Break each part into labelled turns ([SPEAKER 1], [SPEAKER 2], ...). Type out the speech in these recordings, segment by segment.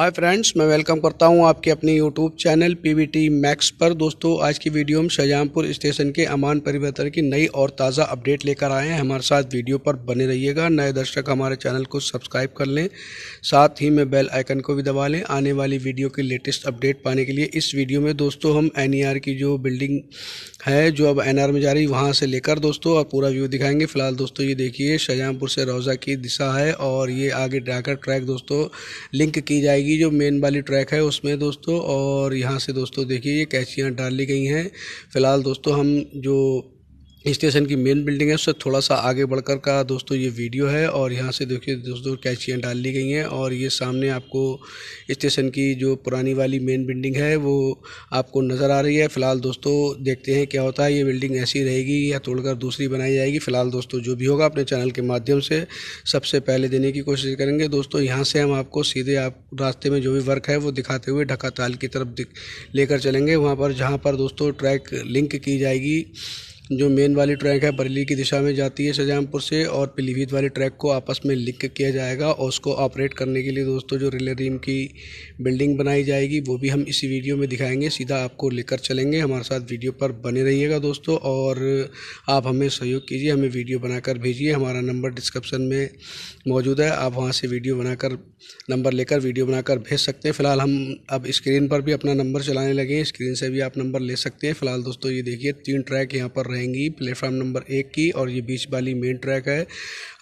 [SPEAKER 1] hi friends मैं welcome करता हूं आपके अपने यूट्यूब चैनल पीवीटी मैक्स पर दोस्तों आज की वीडियो में शाहजहांपुर स्टेशन के अमान परिवर्तन की नई और ताज़ा अपडेट लेकर आए हैं हमारे साथ वीडियो पर बने रहिएगा नए दर्शक हमारे चैनल को सब्सक्राइब कर लें साथ ही में बेल आइकन को भी दबा लें आने वाली वीडियो की लेटेस्ट अपडेट पाने के लिए इस वीडियो में दोस्तों हम एन e की जो बिल्डिंग है जो अब एन में जा रही वहाँ से लेकर दोस्तों और पूरा व्यू दिखाएंगे फिलहाल दोस्तों ये देखिए शाहजहांपुर से रोज़ा की दिशा है और ये आगे जाकर ट्रैक दोस्तों लिंक की जाएगी जाएगी जो मेन वाली ट्रैक है उसमें दोस्तों और यहाँ से दोस्तों देखिए ये कैचियाँ डाली गई हैं फ़िलहाल दोस्तों हम जो स्टेशन की मेन बिल्डिंग है उससे थोड़ा सा आगे बढ़कर का दोस्तों ये वीडियो है और यहाँ से देखिए दोस्तों कैचियाँ डाल ली गई हैं और ये सामने आपको स्टेशन की जो पुरानी वाली मेन बिल्डिंग है वो आपको नज़र आ रही है फ़िलहाल दोस्तों देखते हैं क्या होता है ये बिल्डिंग ऐसी रहेगी या तोड़कर दूसरी बनाई जाएगी फ़िलहाल दोस्तों जो भी होगा अपने चैनल के माध्यम से सबसे पहले देने की कोशिश करेंगे दोस्तों यहाँ से हम आपको सीधे आप रास्ते में जो भी वर्क है वो दिखाते हुए ढका ताल की तरफ लेकर चलेंगे वहाँ पर जहाँ पर दोस्तों ट्रैक लिंक की जाएगी जो मेन वाली ट्रैक है बरेली की दिशा में जाती है शाहजहाँपुर से और पीलीभीत वाली ट्रैक को आपस में लिंक किया जाएगा और उसको ऑपरेट करने के लिए दोस्तों जो रिले रीम की बिल्डिंग बनाई जाएगी वो भी हम इसी वीडियो में दिखाएंगे सीधा आपको लेकर चलेंगे हमारे साथ वीडियो पर बने रहिएगा दोस्तों और आप हमें सहयोग कीजिए हमें वीडियो बनाकर भेजिए हमारा नंबर डिस्क्रिप्शन में मौजूद है आप वहाँ से वीडियो बनाकर नंबर लेकर वीडियो बनाकर भेज सकते हैं फ़िलहाल हम अब स्क्रीन पर भी अपना नंबर चलाने लगे हैं स्क्रीन से भी आप नंबर ले सकते हैं फ़िलहाल दोस्तों ये देखिए तीन ट्रैक यहाँ पर रहे रहेंगी प्लेटफार्म नंबर एक की और ये बीच वाली मेन ट्रैक है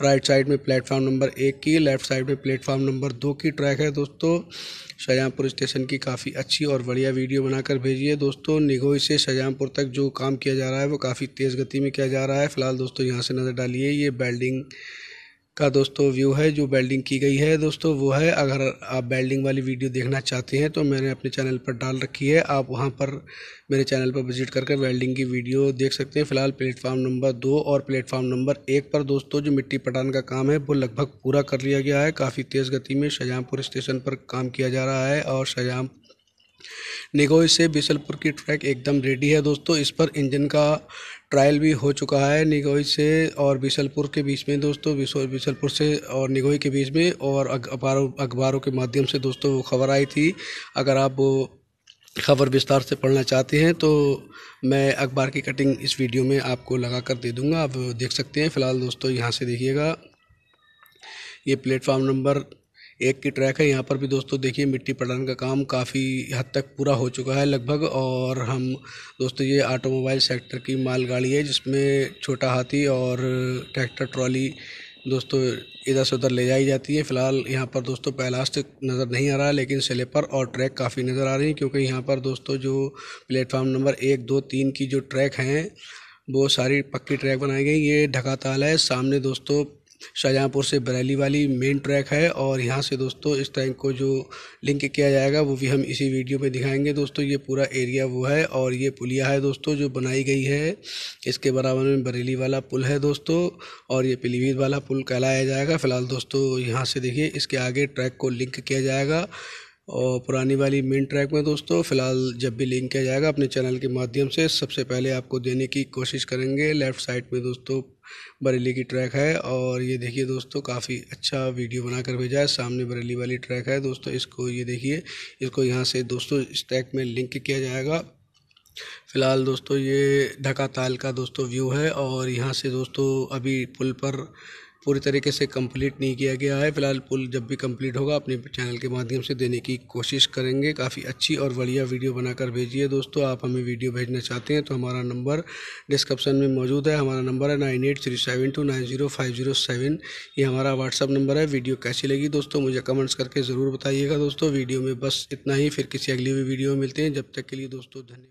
[SPEAKER 1] राइट साइड में प्लेटफार्म नंबर एक की लेफ्ट साइड में प्लेटफार्म नंबर दो की ट्रैक है दोस्तों शाहजहाँपुर स्टेशन की काफ़ी अच्छी और बढ़िया वीडियो बनाकर भेजिए दोस्तों निगोई से शाहजहाँपुर तक जो काम किया जा रहा है वो काफ़ी तेज़ गति में किया जा रहा है फिलहाल दोस्तों यहाँ से नज़र डालिए ये बेल्डिंग का दोस्तों व्यू है जो वेल्डिंग की गई है दोस्तों वो है अगर आप वेल्डिंग वाली वीडियो देखना चाहते हैं तो मैंने अपने चैनल पर डाल रखी है आप वहाँ पर मेरे चैनल पर विजिट करके वेल्डिंग की वीडियो देख सकते हैं फिलहाल प्लेटफार्म नंबर दो और प्लेटफार्म नंबर एक पर दोस्तों जो मिट्टी पटान का काम है वो लगभग पूरा कर लिया गया है काफ़ी तेज़ गति में शाहजहाँपुर स्टेशन पर काम किया जा रहा है और शाहजहाँ निगोई से बिसलपुर की ट्रैक एकदम रेडी है दोस्तों इस पर इंजन का ट्रायल भी हो चुका है निगोई से और बिसलपुर के बीच में दोस्तों बिसलपुर से और निगोई के बीच में और अखबारों अखबारों के माध्यम से दोस्तों वो खबर आई थी अगर आप वो खबर विस्तार से पढ़ना चाहते हैं तो मैं अखबार की कटिंग इस वीडियो में आपको लगा कर दे दूँगा आप देख सकते हैं फ़िलहाल दोस्तों यहाँ से देखिएगा ये प्लेटफॉर्म नंबर एक की ट्रैक है यहाँ पर भी दोस्तों देखिए मिट्टी पटान का काम काफ़ी हद तक पूरा हो चुका है लगभग और हम दोस्तों ये ऑटोमोबाइल सेक्टर की मालगाड़ी है जिसमें छोटा हाथी और ट्रैक्टर ट्रॉली दोस्तों इधर से उधर ले जाई जाती है फिलहाल यहाँ पर दोस्तों पैलास्ट नज़र नहीं आ रहा है लेकिन स्लेपर और ट्रैक काफ़ी नज़र आ रही है क्योंकि यहाँ पर दोस्तों जो प्लेटफार्म नंबर एक दो तीन की जो ट्रैक हैं वो सारी पक्की ट्रैक बनाई गई ये ढकाताल है सामने दोस्तों शाहजहाँपुर से बरेली वाली मेन ट्रैक है और यहाँ से दोस्तों इस ट्रैक को जो लिंक किया जाएगा वो भी हम इसी वीडियो में दिखाएंगे दोस्तों ये पूरा एरिया वो है और ये पुलिया है दोस्तों जो बनाई गई है इसके बराबर में बरेली वाला पुल है दोस्तों और ये पीलीभीत वाला पुल कहलाया जाएगा फ़िलहाल दोस्तों यहाँ से देखिए इसके आगे ट्रैक को लिंक किया जाएगा और पुरानी वाली मेन ट्रैक में दोस्तों फ़िलहाल जब भी लिंक किया जाएगा अपने चैनल के माध्यम से सबसे पहले आपको देने की कोशिश करेंगे लेफ़्ट साइड में दोस्तों बरेली की ट्रैक है और ये देखिए दोस्तों काफ़ी अच्छा वीडियो बनाकर भेजा है सामने बरेली वाली ट्रैक है दोस्तों इसको ये देखिए इसको यहाँ से दोस्तों इस ट्रैक में लिंक किया जाएगा फ़िलहाल दोस्तों ये ढका ताल का दोस्तों व्यू है और यहाँ से दोस्तों अभी पुल पर पूरी तरीके से कंप्लीट नहीं किया गया है फिलहाल पुल जब भी कंप्लीट होगा अपने चैनल के माध्यम से देने की कोशिश करेंगे काफ़ी अच्छी और बढ़िया वीडियो बनाकर भेजिए दोस्तों आप हमें वीडियो भेजना चाहते हैं तो हमारा नंबर डिस्क्रिप्शन में मौजूद है हमारा नंबर है nine eight three seven two nine zero five zero seven ये हमारा व्हाट्सअप नंबर है वीडियो कैसी लगी दोस्तों मुझे कमेंट्स करके ज़रूर बताइएगा दोस्तों वीडियो में बस इतना ही फिर किसी अगली भी वीडियो में मिलते हैं जब तक के लिए दोस्तों धन्यवाद